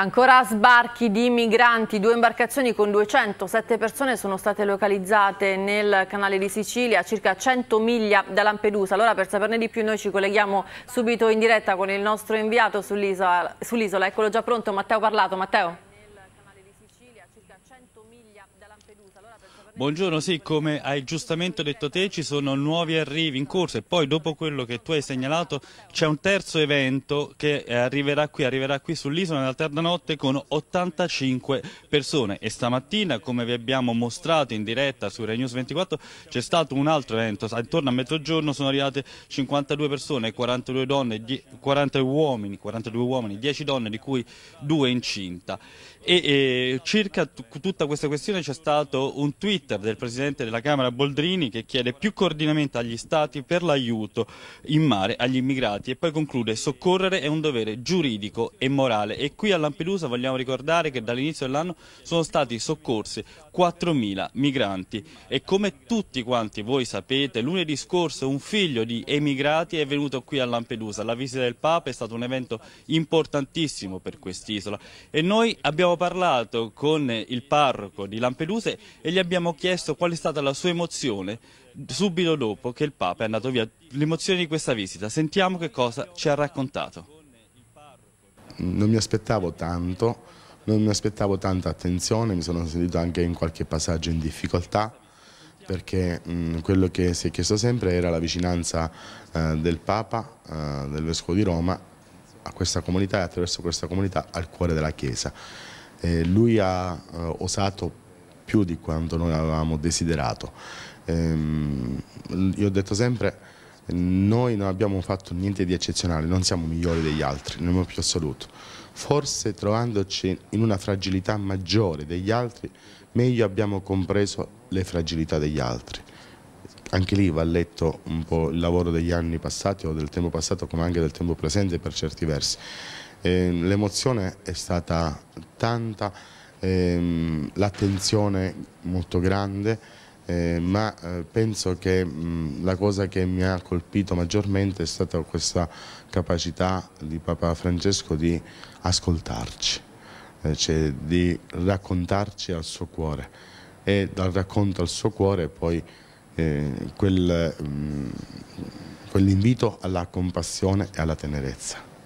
Ancora sbarchi di migranti, due imbarcazioni con 207 persone sono state localizzate nel canale di Sicilia circa 100 miglia da Lampedusa. Allora per saperne di più noi ci colleghiamo subito in diretta con il nostro inviato sull'isola, sull eccolo già pronto Matteo Parlato. Matteo. Buongiorno, sì, come hai giustamente detto te ci sono nuovi arrivi in corso e poi dopo quello che tu hai segnalato c'è un terzo evento che eh, arriverà qui, arriverà qui sull'isola nella tarda notte con 85 persone e stamattina come vi abbiamo mostrato in diretta su Renews 24 c'è stato un altro evento, intorno a mezzogiorno sono arrivate 52 persone, 42 donne, 40 uomini, 42 uomini, 10 donne di cui 2 incinta e, e eh, circa tutta questa questione c'è stato un tweet Twitter del Presidente della Camera Boldrini che chiede più coordinamento agli Stati per l'aiuto in mare agli immigrati e poi conclude soccorrere è un dovere giuridico e morale e qui a Lampedusa vogliamo ricordare che dall'inizio dell'anno sono stati soccorsi 4.000 migranti e come tutti quanti voi sapete lunedì scorso un figlio di emigrati è venuto qui a Lampedusa, la visita del Papa è stato un evento importantissimo per quest'isola e noi abbiamo parlato con il parroco di Lampedusa e gli abbiamo chiesto qual è stata la sua emozione subito dopo che il Papa è andato via, l'emozione di questa visita. Sentiamo che cosa ci ha raccontato. Non mi aspettavo tanto, non mi aspettavo tanta attenzione, mi sono sentito anche in qualche passaggio in difficoltà perché mh, mm, quello che si è chiesto sempre era la vicinanza eh, del Papa, eh, del Vescovo di Roma, a questa comunità e attraverso questa comunità al cuore della Chiesa. Eh, lui ha eh, osato più di quanto noi avevamo desiderato. Ehm, io ho detto sempre noi non abbiamo fatto niente di eccezionale, non siamo migliori degli altri, nel modo più assoluto. Forse trovandoci in una fragilità maggiore degli altri, meglio abbiamo compreso le fragilità degli altri. Anche lì va letto un po' il lavoro degli anni passati o del tempo passato come anche del tempo presente per certi versi. Ehm, l'emozione è stata tanta ehm, l'attenzione molto grande, eh, ma eh, penso che mh, la cosa che mi ha colpito maggiormente è stata questa capacità di Papa Francesco di ascoltarci, eh, cioè di raccontarci al suo cuore e dal racconto al suo cuore poi eh, quel, mh, quell'invito alla compassione e alla tenerezza.